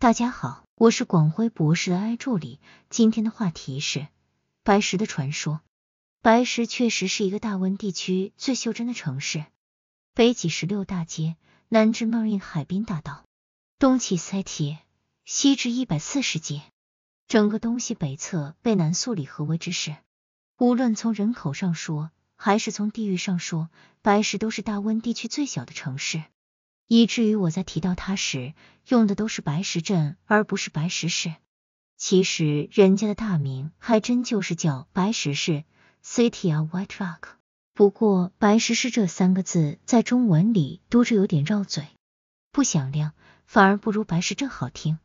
大家好，我是广辉博士的 AI 助理。今天的话题是白石的传说。白石确实是一个大温地区最袖珍的城市，北起十六大街，南至 Marine 海滨大道，东起 City，西至一百四十街，整个东西北侧被南素里合围之势。无论从人口上说，还是从地域上说，白石都是大温地区最小的城市。以至于我在提到它时，用的都是白石镇，而不是白石市。其实人家的大名还真就是叫白石市，City of White Rock。不过白石市这三个字在中文里读着有点绕嘴，不响亮，反而不如白石镇好听。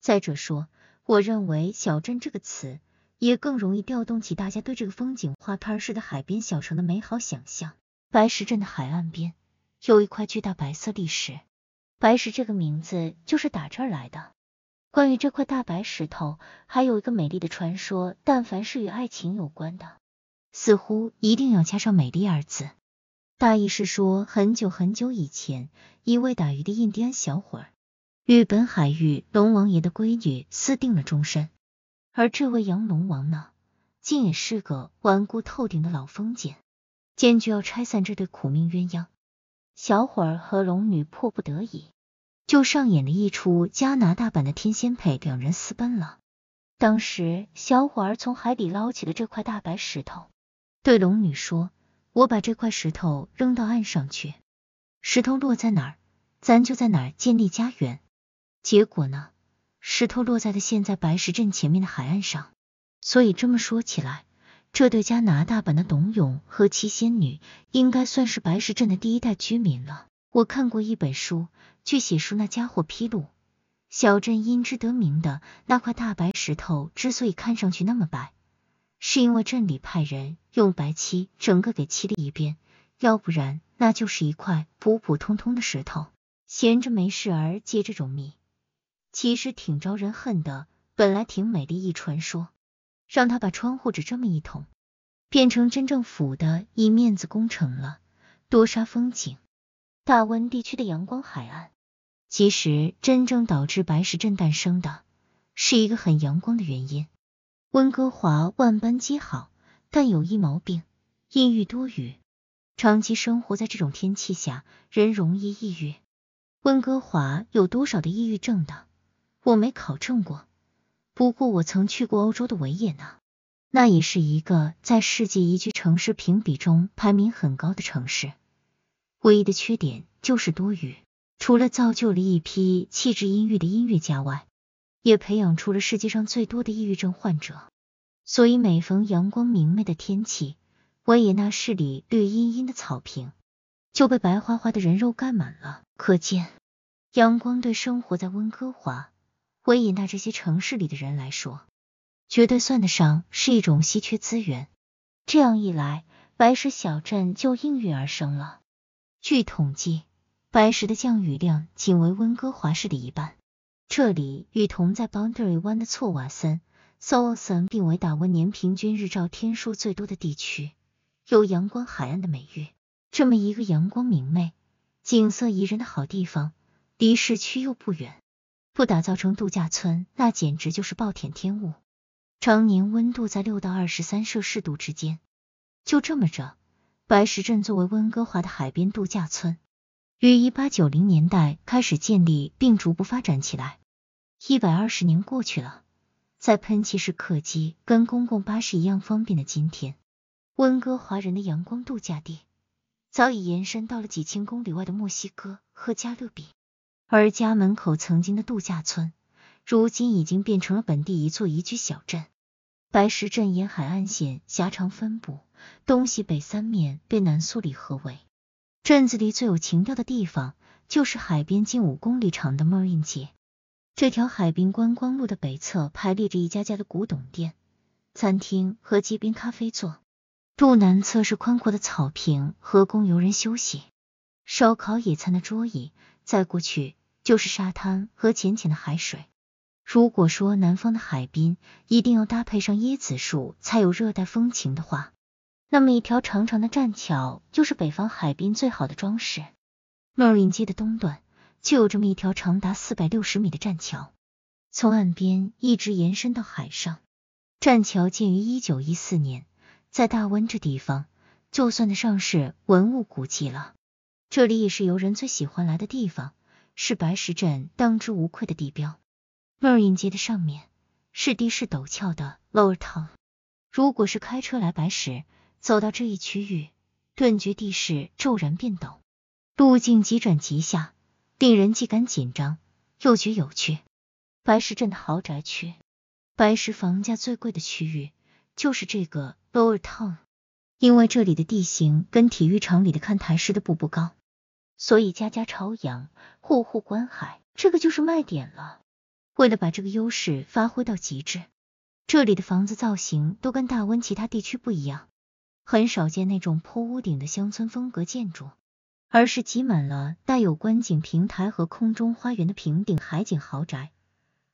再者说，我认为小镇这个词也更容易调动起大家对这个风景画片式的海边小城的美好想象。白石镇的海岸边。有一块巨大白色砾石，白石这个名字就是打这儿来的。关于这块大白石头，还有一个美丽的传说。但凡是与爱情有关的，似乎一定要加上“美丽”二字。大意是说，很久很久以前，一位打鱼的印第安小伙儿与本海域龙王爷的闺女私定了终身。而这位杨龙王呢，竟也是个顽固透顶的老封建，坚决要拆散这对苦命鸳鸯。小伙儿和龙女迫不得已，就上演了一出加拿大版的《天仙配》，两人私奔了。当时小伙儿从海底捞起了这块大白石头，对龙女说：“我把这块石头扔到岸上去，石头落在哪儿，咱就在哪儿建立家园。”结果呢，石头落在了现在白石镇前面的海岸上。所以这么说起来。这对加拿大版的董永和七仙女，应该算是白石镇的第一代居民了。我看过一本书，据写书那家伙披露，小镇因之得名的那块大白石头之所以看上去那么白，是因为镇里派人用白漆整个给漆了一遍，要不然那就是一块普普通通的石头。闲着没事儿接这种谜，其实挺招人恨的。本来挺美丽一传说。让他把窗户纸这么一捅，变成真正府的一面子工程了，多煞风景。大温地区的阳光海岸，其实真正导致白石镇诞生的，是一个很阳光的原因。温哥华万般皆好，但有一毛病，阴郁多雨。长期生活在这种天气下，人容易抑郁。温哥华有多少的抑郁症的，我没考证过。不过我曾去过欧洲的维也纳，那也是一个在世界宜居城市评比中排名很高的城市。唯一的缺点就是多雨，除了造就了一批气质阴郁的音乐家外，也培养出了世界上最多的抑郁症患者。所以每逢阳光明媚的天气，维也纳市里绿茵茵的草坪就被白花花的人肉盖满了。可见，阳光对生活在温哥华。维以那这些城市里的人来说，绝对算得上是一种稀缺资源。这样一来，白石小镇就应运而生了。据统计，白石的降雨量仅为温哥华市的一半。这里与同在 Boundary 湾的措瓦森、s o l s o n 并为大温年平均日照天数最多的地区，有阳光海岸的美誉。这么一个阳光明媚、景色宜人的好地方，离市区又不远。不打造成度假村，那简直就是暴殄天物。常年温度在六到二十三摄氏度之间，就这么着，白石镇作为温哥华的海边度假村，于一八九零年代开始建立并逐步发展起来。一百二十年过去了，在喷气式客机跟公共巴士一样方便的今天，温哥华人的阳光度假地早已延伸到了几千公里外的墨西哥和加勒比。而家门口曾经的度假村，如今已经变成了本地一座宜居小镇。白石镇沿海岸线狭长分布，东西北三面被南苏里河围。镇子里最有情调的地方就是海边近五公里长的 Marine 街。这条海滨观光路的北侧排列着一家家的古董店、餐厅和街边咖啡座。路南侧是宽阔的草坪和供游人休息、烧烤野餐的桌椅。再过去。就是沙滩和浅浅的海水。如果说南方的海滨一定要搭配上椰子树才有热带风情的话，那么一条长长的栈桥就是北方海滨最好的装饰。marine 街的东段就有这么一条长达四百六十米的栈桥，从岸边一直延伸到海上。栈桥建于一九一四年，在大温这地方就算得上是文物古迹了。这里也是游人最喜欢来的地方。是白石镇当之无愧的地标。m e r l n 街的上面是地势陡峭的 Lower Town。如果是开车来白石，走到这一区域，顿觉地势骤然变陡，路径急转急下，令人既感紧张，又觉有趣。白石镇的豪宅区，白石房价最贵的区域就是这个 Lower Town，因为这里的地形跟体育场里的看台似的步步高。所以家家朝阳，户户观海，这个就是卖点了。为了把这个优势发挥到极致，这里的房子造型都跟大温其他地区不一样，很少见那种坡屋顶的乡村风格建筑，而是挤满了带有观景平台和空中花园的平顶海景豪宅。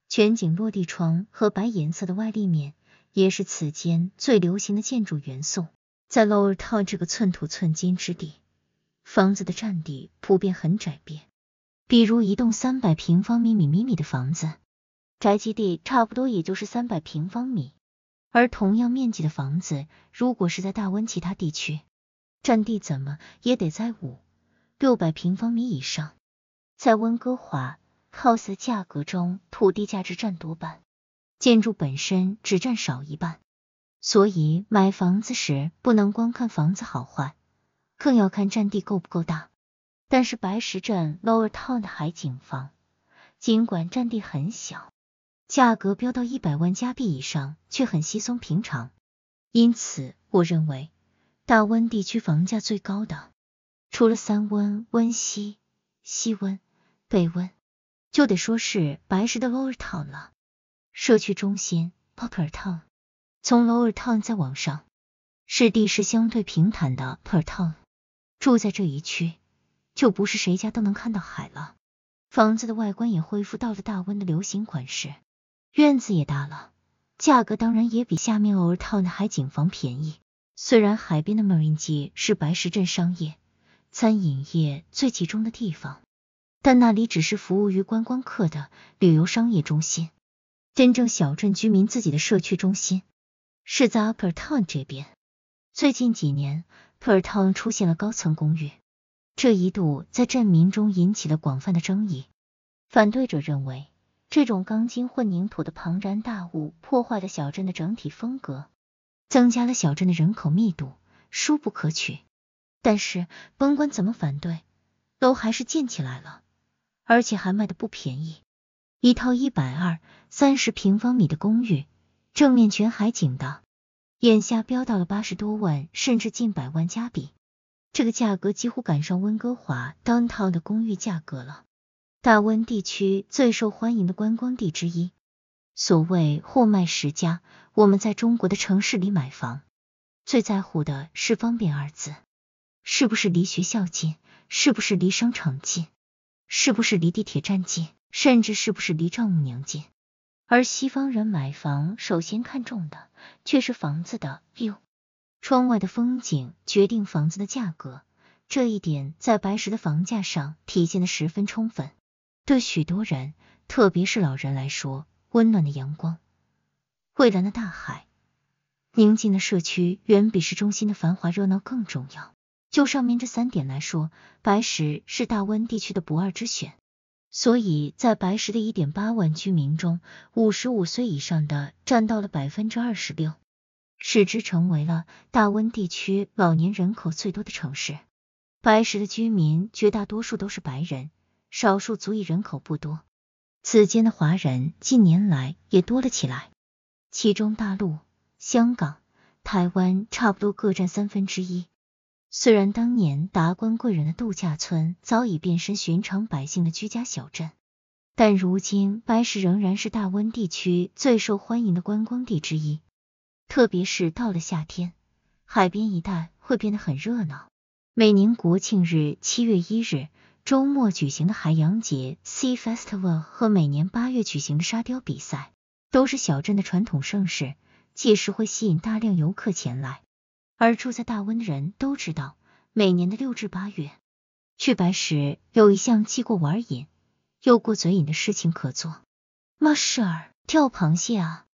全景落地窗和白颜色的外立面也是此间最流行的建筑元素，在 Lower Town 这个寸土寸金之地。房子的占地普遍很窄扁，比如一栋三百平方米米米米的房子，宅基地差不多也就是三百平方米，而同样面积的房子，如果是在大温其他地区，占地怎么也得在五六百平方米以上。在温哥华，house 价格中土地价值占多半，建筑本身只占少一半，所以买房子时不能光看房子好坏。更要看占地够不够大，但是白石镇 Lower Town 的海景房，尽管占地很小，价格飙到一百万加币以上，却很稀松平常。因此，我认为大温地区房价最高的，除了三温、温西、西温、北温，就得说是白石的 Lower Town 了。社区中心 Parkertown，从 Lower Town 再往上，是地势相对平坦的 Parkertown。住在这一区，就不是谁家都能看到海了。房子的外观也恢复到了大温的流行款式，院子也大了，价格当然也比下面偶尔 p e r Town 的海景房便宜。虽然海边的 Marine 街是白石镇商业、餐饮业最集中的地方，但那里只是服务于观光客的旅游商业中心，真正小镇居民自己的社区中心是在 Upper Town 这边。最近几年。普尔汤出现了高层公寓，这一度在镇民中引起了广泛的争议。反对者认为，这种钢筋混凝土的庞然大物破坏了小镇的整体风格，增加了小镇的人口密度，殊不可取。但是，甭管怎么反对，楼还是建起来了，而且还卖的不便宜，一套一百二三十平方米的公寓，正面全海景的。眼下飙到了八十多万，甚至近百万加币，这个价格几乎赶上温哥华 downtown 的公寓价格了。大温地区最受欢迎的观光地之一。所谓货卖十家，我们在中国的城市里买房，最在乎的是方便二字，是不是离学校近，是不是离商场近，是不是离地铁站近，甚至是不是离丈母娘近。而西方人买房首先看重的却是房子的用，窗外的风景决定房子的价格，这一点在白石的房价上体现的十分充分。对许多人，特别是老人来说，温暖的阳光、蔚蓝的大海、宁静的社区，远比市中心的繁华热闹更重要。就上面这三点来说，白石是大温地区的不二之选。所以在白石的一点八万居民中，五十五岁以上的占到了百分之二十六，使之成为了大温地区老年人口最多的城市。白石的居民绝大多数都是白人，少数族裔人口不多。此间的华人近年来也多了起来，其中大陆、香港、台湾差不多各占三分之一。虽然当年达官贵人的度假村早已变身寻常百姓的居家小镇，但如今白石仍然是大温地区最受欢迎的观光地之一。特别是到了夏天，海边一带会变得很热闹。每年国庆日（七月一日）周末举行的海洋节 （Sea Festival） 和每年八月举行的沙雕比赛，都是小镇的传统盛事，届时会吸引大量游客前来。而住在大温的人都知道，每年的六至八月去白石有一项既过玩瘾又过嘴瘾的事情可做，嘛事儿？跳螃蟹啊！